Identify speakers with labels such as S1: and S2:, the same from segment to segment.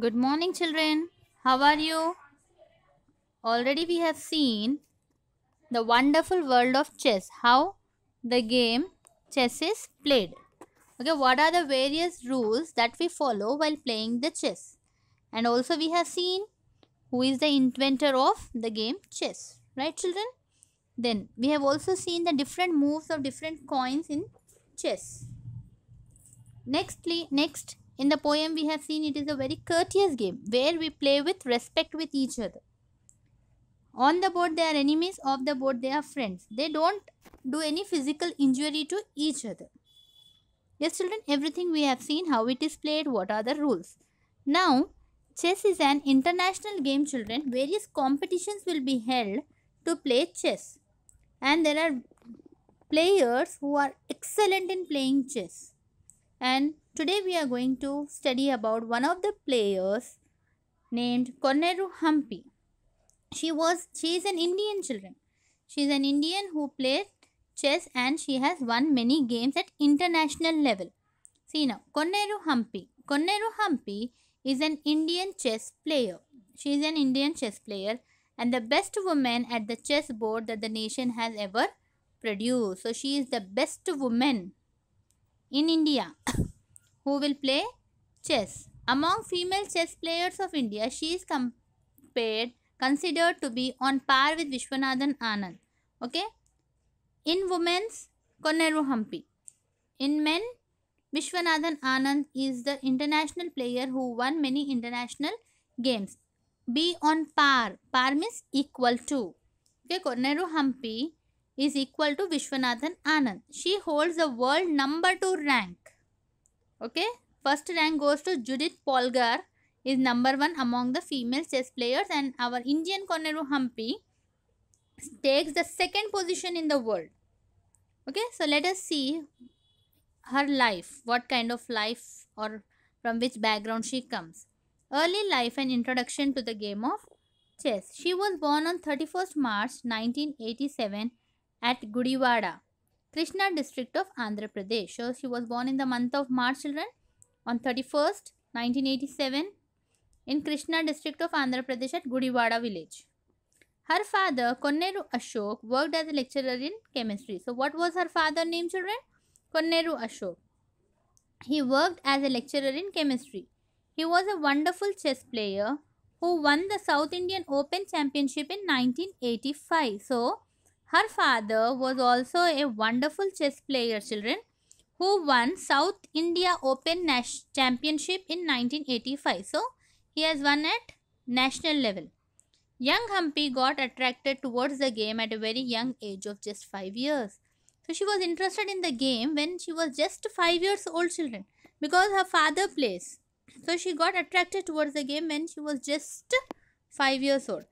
S1: Good morning, children. How are you? Already we have seen the wonderful world of chess, how the game chess is played. Okay, what are the various rules that we follow while playing the chess? And also we have seen who is the inventor of the game chess. Right, children? Then we have also seen the different moves of different coins in chess. Nextly, next, in the poem we have seen it is a very courteous game where we play with respect with each other. On the board they are enemies, off the board they are friends. They don't do any physical injury to each other. Yes children, everything we have seen, how it is played, what are the rules. Now, chess is an international game children. Various competitions will be held to play chess. And there are players who are excellent in playing chess and today we are going to study about one of the players named Koneru Hampi. She was she is an Indian children. She is an Indian who plays chess and she has won many games at international level. See now, Koneru Hampi. Koneru Hampi is an Indian chess player. She is an Indian chess player and the best woman at the chess board that the nation has ever produced. So she is the best woman in India who will play chess. Among female chess players of India, she is compared, considered to be on par with Vishwanathan Anand. Okay. In women's, Koneru Hampi. In men, Vishwanathan Anand is the international player who won many international games. Be on par. Par means equal to. Okay, Konneru Hampi is equal to Vishwanathan Anand. She holds the world number 2 rank. Okay. First rank goes to Judith Polgar is number 1 among the female chess players and our Indian Koneru Hampi takes the second position in the world. Okay. So, let us see her life. What kind of life or from which background she comes. Early life and introduction to the game of chess. She was born on 31st March 1987 at Gudivada, Krishna district of Andhra Pradesh. So she was born in the month of March children on 31st 1987 in Krishna district of Andhra Pradesh at Gudivada village. Her father Konneru Ashok worked as a lecturer in chemistry. So what was her father name children? Konneru Ashok. He worked as a lecturer in chemistry. He was a wonderful chess player who won the South Indian Open Championship in 1985. So, her father was also a wonderful chess player, children, who won South India Open Nash Championship in 1985. So, he has won at national level. Young Humpy got attracted towards the game at a very young age of just 5 years. So, she was interested in the game when she was just 5 years old, children, because her father plays. So, she got attracted towards the game when she was just 5 years old.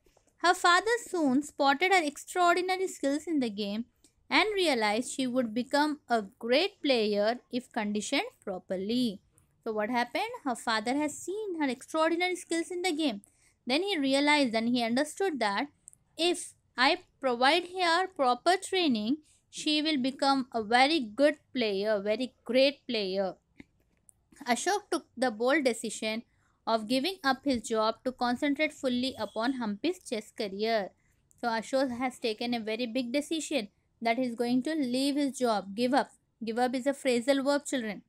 S1: Her father soon spotted her extraordinary skills in the game and realized she would become a great player if conditioned properly. So, what happened? Her father has seen her extraordinary skills in the game. Then he realized and he understood that if I provide her proper training, she will become a very good player, very great player. Ashok took the bold decision of giving up his job to concentrate fully upon Hampi's chess career. So Ashok has taken a very big decision that he is going to leave his job, give up. Give up is a phrasal verb, children.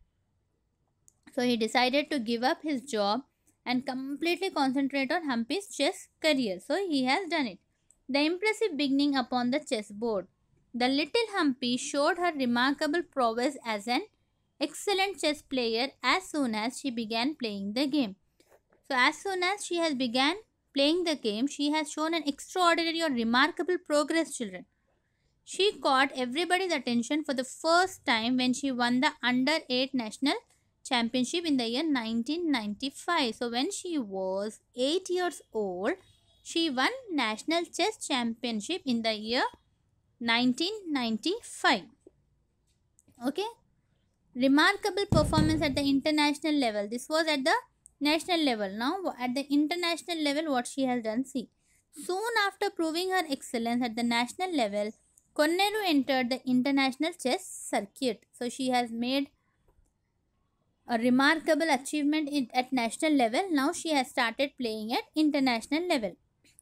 S1: So he decided to give up his job and completely concentrate on Hampi's chess career. So he has done it. The impressive beginning upon the chessboard. The little Humpy showed her remarkable prowess as an excellent chess player as soon as she began playing the game. So as soon as she has began playing the game, she has shown an extraordinary or remarkable progress, children. She caught everybody's attention for the first time when she won the under 8 national championship in the year 1995. So when she was 8 years old, she won national chess championship in the year 1995. Okay. Remarkable performance at the international level. This was at the national level. Now, at the international level, what she has done, see. Soon after proving her excellence at the national level, Konneru entered the international chess circuit. So, she has made a remarkable achievement at national level. Now, she has started playing at international level.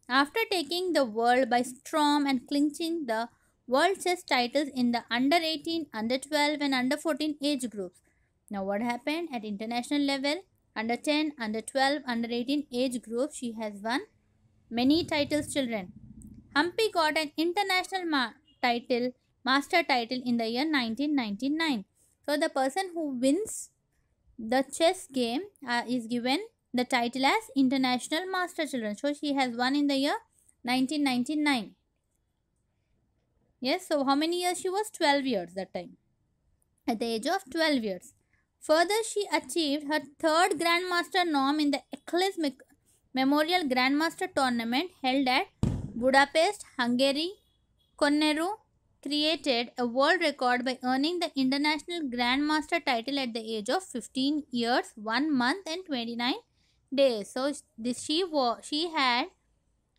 S1: After taking the world by storm and clinching the world chess titles in the under 18, under 12 and under 14 age groups. Now what happened at international level? under 10, under 12, under 18 age group. She has won many titles children. Humpy got an international ma title, master title in the year 1999. So the person who wins the chess game uh, is given the title as international master children. So she has won in the year 1999. Yes, so how many years she was? 12 years that time. At the age of 12 years. Further, she achieved her third Grandmaster nom in the Eccles Memorial Grandmaster Tournament held at Budapest, Hungary. Koneru created a world record by earning the International Grandmaster title at the age of 15 years, 1 month and 29 days. So, this she, she had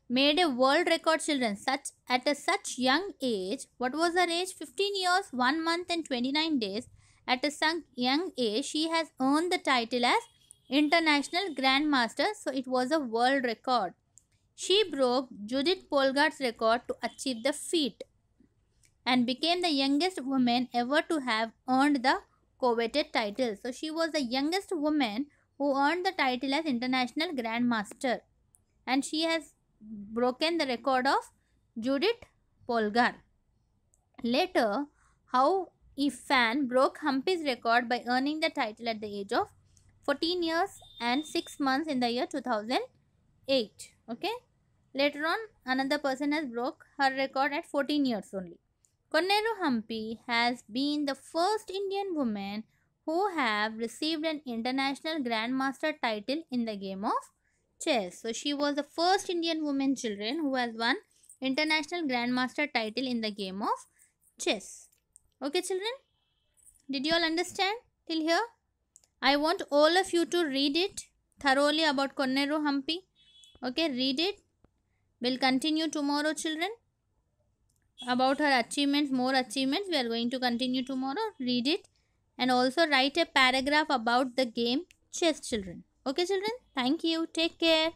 S1: made a world record children such at a such young age what was her age 15 years 1 month and 29 days at a young age, she has earned the title as International Grandmaster, so it was a world record. She broke Judith Polgar's record to achieve the feat and became the youngest woman ever to have earned the coveted title. So she was the youngest woman who earned the title as International Grandmaster and she has broken the record of Judith Polgar. Later, how Ifan broke Humpy's record by earning the title at the age of 14 years and 6 months in the year 2008. Okay. Later on, another person has broke her record at 14 years only. Cornelu Humpy has been the first Indian woman who have received an international grandmaster title in the game of chess. So she was the first Indian woman children who has won international grandmaster title in the game of chess. Okay, children? Did you all understand till here? I want all of you to read it thoroughly about Konneru Hampi. Okay, read it. We'll continue tomorrow, children. About her achievements, more achievements. We are going to continue tomorrow. Read it and also write a paragraph about the game chess, children. Okay, children? Thank you. Take care.